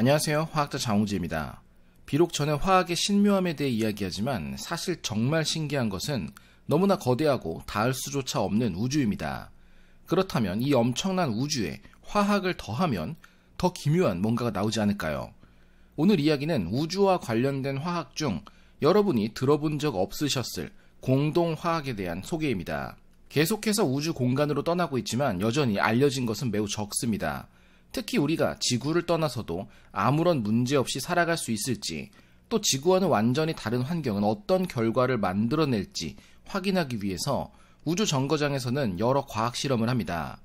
안녕하세요. 화학자 장홍지입니다. 비록 전에 화학의 신묘함에 대해 이야기하지만 사실 정말 신기한 것은 너무나 거대하고 닿을 수조차 없는 우주입니다. 그렇다면 이 엄청난 우주에 화학을 더하면 더 기묘한 뭔가가 나오지 않을까요? 오늘 이야기는 우주와 관련된 화학 중 여러분이 들어본 적 없으셨을 공동화학에 대한 소개입니다. 계속해서 우주 공간으로 떠나고 있지만 여전히 알려진 것은 매우 적습니다. 특히 우리가 지구를 떠나서도 아무런 문제 없이 살아갈 수 있을지, 또 지구와는 완전히 다른 환경은 어떤 결과를 만들어낼지 확인하기 위해서 우주 정거장에서는 여러 과학 실험을 합니다.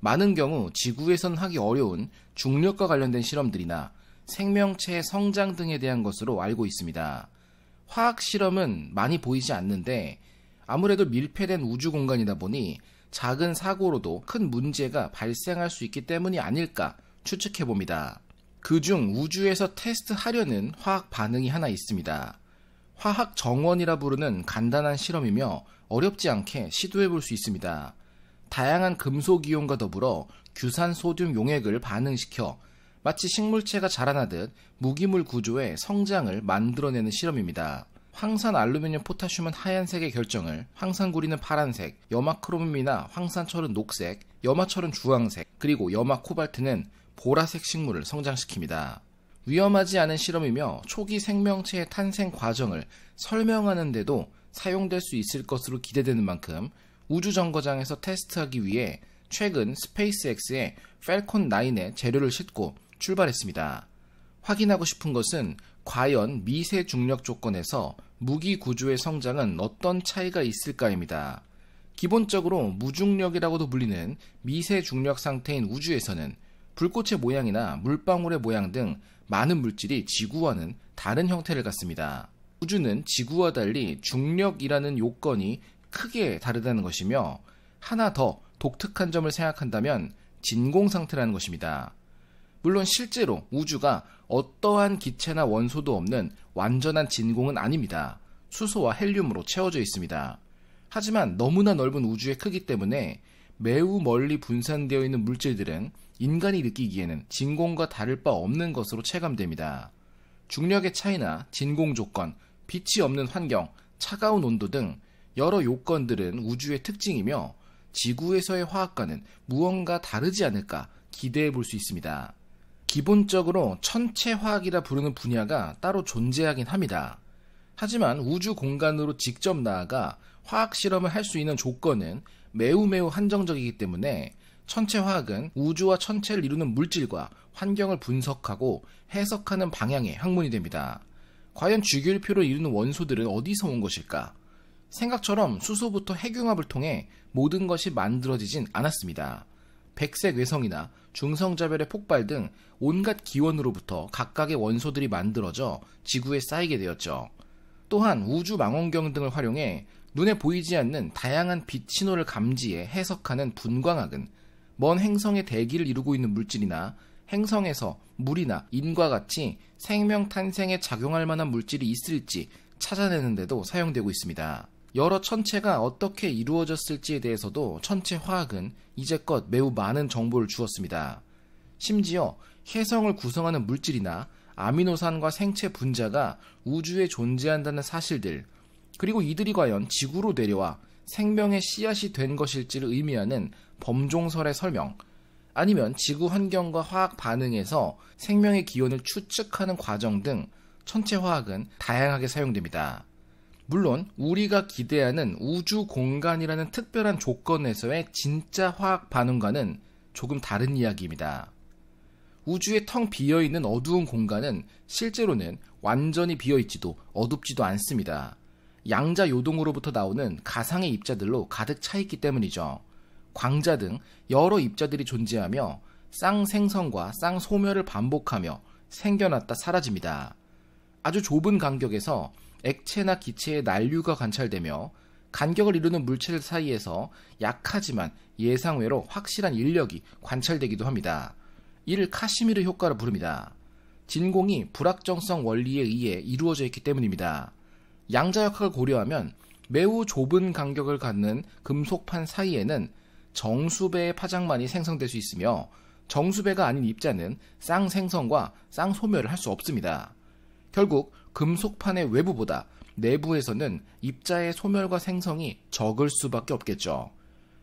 많은 경우 지구에선 하기 어려운 중력과 관련된 실험들이나 생명체의 성장 등에 대한 것으로 알고 있습니다. 화학 실험은 많이 보이지 않는데 아무래도 밀폐된 우주 공간이다 보니 작은 사고로도 큰 문제가 발생할 수 있기 때문이 아닐까 추측해 봅니다. 그 중 우주에서 테스트하려는 화학 반응이 하나 있습니다. 화학 정원이라 부르는 간단한 실험이며 어렵지 않게 시도해 볼 수 있습니다. 다양한 금속 이온과 더불어 규산소듐 용액을 반응시켜 마치 식물체가 자라나듯 무기물 구조의 성장을 만들어내는 실험입니다. 황산 알루미늄 포타슘은 하얀색의 결정을, 황산구리는 파란색, 염화크롬이나 황산철은 녹색, 염화철은 주황색, 그리고 염화 코발트는 보라색 식물을 성장시킵니다. 위험하지 않은 실험이며 초기 생명체의 탄생 과정을 설명하는데도 사용될 수 있을 것으로 기대되는 만큼 우주 정거장에서 테스트하기 위해 최근 스페이스X의 펠콘 9에 재료를 싣고 출발했습니다. 확인하고 싶은 것은 과연 미세 중력 조건에서 무기 구조의 성장은 어떤 차이가 있을까입니다. 기본적으로 무중력이라고도 불리는 미세 중력 상태인 우주에서는 불꽃의 모양이나 물방울의 모양 등 많은 물질이 지구와는 다른 형태를 갖습니다. 우주는 지구와 달리 중력이라는 요건이 크게 다르다는 것이며 하나 더 독특한 점을 생각한다면 진공 상태라는 것입니다. 물론 실제로 우주가 어떠한 기체나 원소도 없는 완전한 진공은 아닙니다. 수소와 헬륨으로 채워져 있습니다. 하지만 너무나 넓은 우주의 크기 때문에 매우 멀리 분산되어 있는 물질들은 인간이 느끼기에는 진공과 다를 바 없는 것으로 체감됩니다. 중력의 차이나 진공 조건, 빛이 없는 환경, 차가운 온도 등 여러 요건들은 우주의 특징이며 지구에서의 화학과는 무언가 다르지 않을까 기대해 볼 수 있습니다. 기본적으로 천체화학이라 부르는 분야가 따로 존재하긴 합니다. 하지만 우주 공간으로 직접 나아가 화학 실험을 할 수 있는 조건은 매우 매우 한정적이기 때문에 천체화학은 우주와 천체를 이루는 물질과 환경을 분석하고 해석하는 방향의 학문이 됩니다. 과연 주기율표를 이루는 원소들은 어디서 온 것일까? 생각처럼 수소부터 핵융합을 통해 모든 것이 만들어지진 않았습니다. 백색 외성이나 중성자별의 폭발 등 온갖 기원으로부터 각각의 원소들이 만들어져 지구에 쌓이게 되었죠. 또한 우주 망원경 등을 활용해 눈에 보이지 않는 다양한 빛 신호를 감지해 해석하는 분광학은 먼 행성의 대기를 이루고 있는 물질이나 행성에서 물이나 인과 같이 생명 탄생에 작용할 만한 물질이 있을지 찾아내는데도 사용되고 있습니다. 여러 천체가 어떻게 이루어졌을지에 대해서도 천체 화학은 이제껏 매우 많은 정보를 주었습니다. 심지어 혜성을 구성하는 물질이나 아미노산과 생체 분자가 우주에 존재한다는 사실들, 그리고 이들이 과연 지구로 내려와 생명의 씨앗이 된 것일지를 의미하는 범종설의 설명, 아니면 지구 환경과 화학 반응에서 생명의 기원을 추측하는 과정 등 천체 화학은 다양하게 사용됩니다. 물론 우리가 기대하는 우주 공간이라는 특별한 조건에서의 진짜 화학 반응과는 조금 다른 이야기입니다. 우주에 텅 비어있는 어두운 공간은 실제로는 완전히 비어있지도 어둡지도 않습니다. 양자 요동으로부터 나오는 가상의 입자들로 가득 차있기 때문이죠. 광자 등 여러 입자들이 존재하며 쌍생성과 쌍소멸을 반복하며 생겨났다 사라집니다. 아주 좁은 간격에서 액체나 기체의 난류가 관찰되며 간격을 이루는 물체들 사이에서 약하지만 예상외로 확실한 인력이 관찰되기도 합니다. 이를 카시미르 효과로 부릅니다. 진공이 불확정성 원리에 의해 이루어져 있기 때문입니다. 양자역학을 고려하면 매우 좁은 간격을 갖는 금속판 사이에는 정수배의 파장만이 생성될 수 있으며 정수배가 아닌 입자는 쌍생성과 쌍소멸을 할 수 없습니다. 결국 금속판의 외부보다 내부에서는 입자의 소멸과 생성이 적을 수밖에 없겠죠.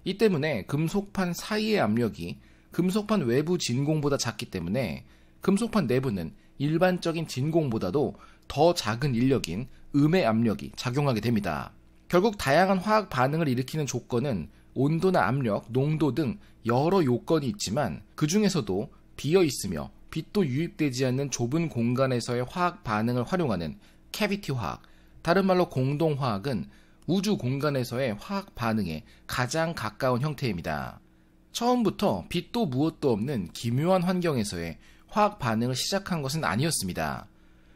이 때문에 금속판 사이의 압력이 금속판 외부 진공보다 작기 때문에 금속판 내부는 일반적인 진공보다도 더 작은 인력인 음의 압력이 작용하게 됩니다. 결국 다양한 화학 반응을 일으키는 조건은 온도나 압력, 농도 등 여러 요건이 있지만 그 중에서도 비어 있으며 빛도 유입되지 않는 좁은 공간에서의 화학 반응을 활용하는 캐비티 화학, 다른 말로 공동 화학은 우주 공간에서의 화학 반응에 가장 가까운 형태입니다. 처음부터 빛도 무엇도 없는 기묘한 환경에서의 화학 반응을 시작한 것은 아니었습니다.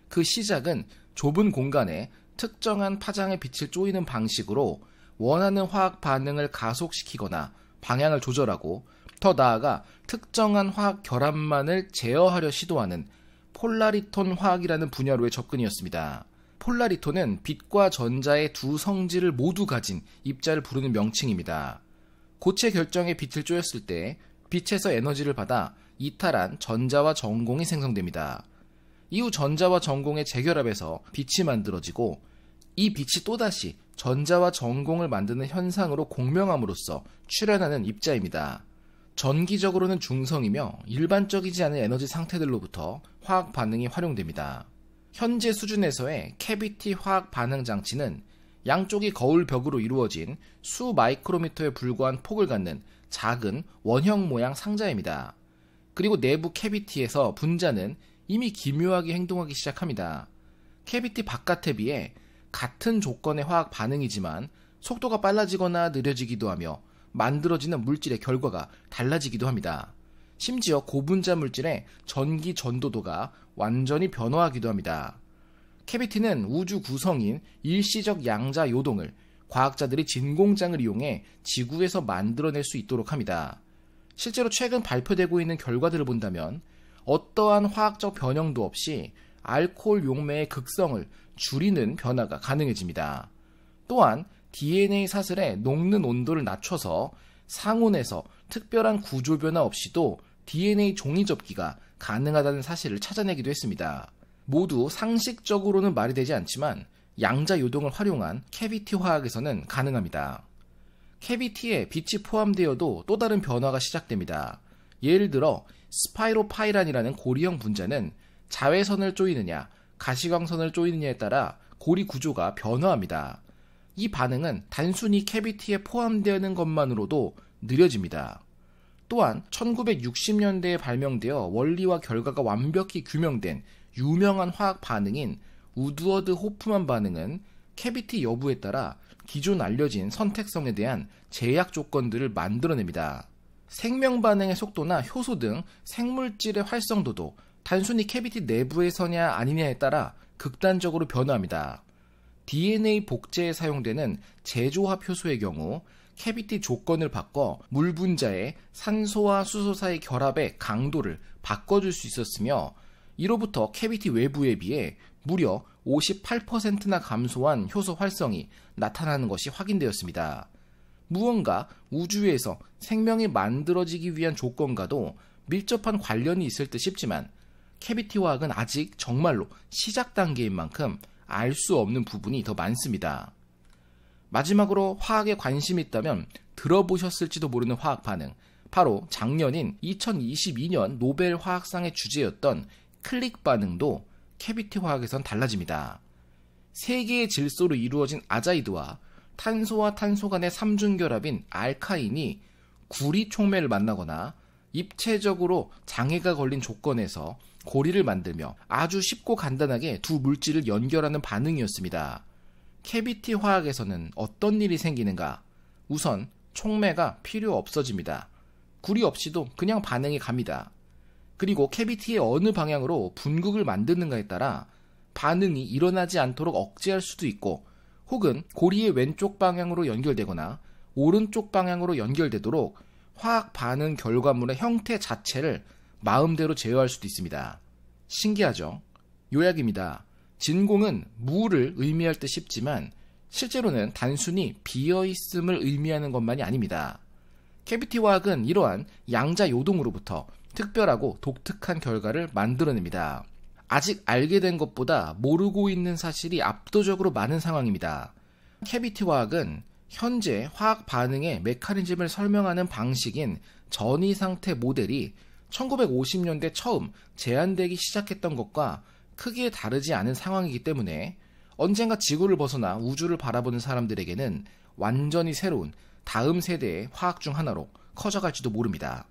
그 시작은 좁은 공간에 특정한 파장의 빛을 쪼이는 방식으로 원하는 화학 반응을 가속시키거나 방향을 조절하고 더 나아가 특정한 화학 결합만을 제어하려 시도하는 폴라리톤 화학이라는 분야로의 접근이었습니다. 폴라리톤은 빛과 전자의 두 성질을 모두 가진 입자를 부르는 명칭입니다. 고체 결정에 빛을 쪼였을 때 빛에서 에너지를 받아 이탈한 전자와 전공이 생성됩니다. 이후 전자와 전공의 재결합에서 빛이 만들어지고 이 빛이 또다시 전자와 전공을 만드는 현상으로 공명함으로써 출현하는 입자입니다. 전기적으로는 중성이며 일반적이지 않은 에너지 상태들로부터 화학 반응이 활용됩니다. 현재 수준에서의 캐비티 화학 반응 장치는 양쪽이 거울 벽으로 이루어진 수 마이크로미터에 불과한 폭을 갖는 작은 원형 모양 상자입니다. 그리고 내부 캐비티에서 분자는 이미 기묘하게 행동하기 시작합니다. 캐비티 바깥에 비해 같은 조건의 화학 반응이지만 속도가 빨라지거나 느려지기도 하며 만들어지는 물질의 결과가 달라지기도 합니다. 심지어 고분자 물질의 전기 전도도가 완전히 변화하기도 합니다. 캐비티는 우주 구성인 일시적 양자 요동을 과학자들이 진공장을 이용해 지구에서 만들어낼 수 있도록 합니다. 실제로 최근 발표되고 있는 결과들을 본다면 어떠한 화학적 변형도 없이 알코올 용매의 극성을 줄이는 변화가 가능해집니다. 또한 DNA 사슬의 녹는 온도를 낮춰서 상온에서 특별한 구조 변화 없이도 DNA 종이 접기가 가능하다는 사실을 찾아내기도 했습니다. 모두 상식적으로는 말이 되지 않지만 양자 요동을 활용한 캐비티 화학에서는 가능합니다. 캐비티에 빛이 포함되어도 또 다른 변화가 시작됩니다. 예를 들어 스파이로파이란이라는 고리형 분자는 자외선을 쪼이느냐, 가시광선을 쪼이느냐에 따라 고리 구조가 변화합니다. 이 반응은 단순히 캐비티에 포함되는 것만으로도 느려집니다. 또한 1960년대에 발명되어 원리와 결과가 완벽히 규명된 유명한 화학 반응인 우드워드 호프만 반응은 캐비티 여부에 따라 기존 알려진 선택성에 대한 제약 조건들을 만들어냅니다. 생명 반응의 속도나 효소 등 생물질의 활성도도 단순히 캐비티 내부에서냐 아니냐에 따라 극단적으로 변화합니다. DNA 복제에 사용되는 제조합 효소의 경우 캐비티 조건을 바꿔 물 분자의 산소와 수소 사이 결합의 강도를 바꿔줄 수 있었으며 이로부터 캐비티 외부에 비해 무려 58%나 감소한 효소 활성이 나타나는 것이 확인되었습니다. 무언가 우주에서 생명이 만들어지기 위한 조건과도 밀접한 관련이 있을 듯 싶지만 캐비티 화학은 아직 정말로 시작 단계인 만큼 알 수 없는 부분이 더 많습니다. 마지막으로 화학에 관심이 있다면 들어보셨을지도 모르는 화학 반응, 바로 작년인 2022년 노벨 화학상의 주제였던 클릭 반응도 캐비티 화학에선 달라집니다. 세 개의 질소로 이루어진 아자이드와 탄소와 탄소 간의 삼중 결합인 알카인이 구리 촉매를 만나거나 입체적으로 장애가 걸린 조건에서 고리를 만들며 아주 쉽고 간단하게 두 물질을 연결하는 반응이었습니다. 캐비티 화학에서는 어떤 일이 생기는가? 우선 촉매가 필요 없어집니다. 구리 없이도 그냥 반응이 갑니다. 그리고 캐비티의 어느 방향으로 분극을 만드는가에 따라 반응이 일어나지 않도록 억제할 수도 있고 혹은 고리의 왼쪽 방향으로 연결되거나 오른쪽 방향으로 연결되도록 화학 반응 결과물의 형태 자체를 마음대로 제어할 수도 있습니다. 신기하죠? 요약입니다. 진공은 무를 의미할 때 쉽지만 실제로는 단순히 비어있음을 의미하는 것만이 아닙니다. 캐비티 화학은 이러한 양자 요동으로부터 특별하고 독특한 결과를 만들어냅니다. 아직 알게 된 것보다 모르고 있는 사실이 압도적으로 많은 상황입니다. 캐비티 화학은 현재 화학 반응의 메커니즘을 설명하는 방식인 전이 상태 모델이 1950년대 처음 제한되기 시작했던 것과 크게 다르지 않은 상황이기 때문에 언젠가 지구를 벗어나 우주를 바라보는 사람들에게는 완전히 새로운 다음 세대의 화학 중 하나로 커져갈지도 모릅니다.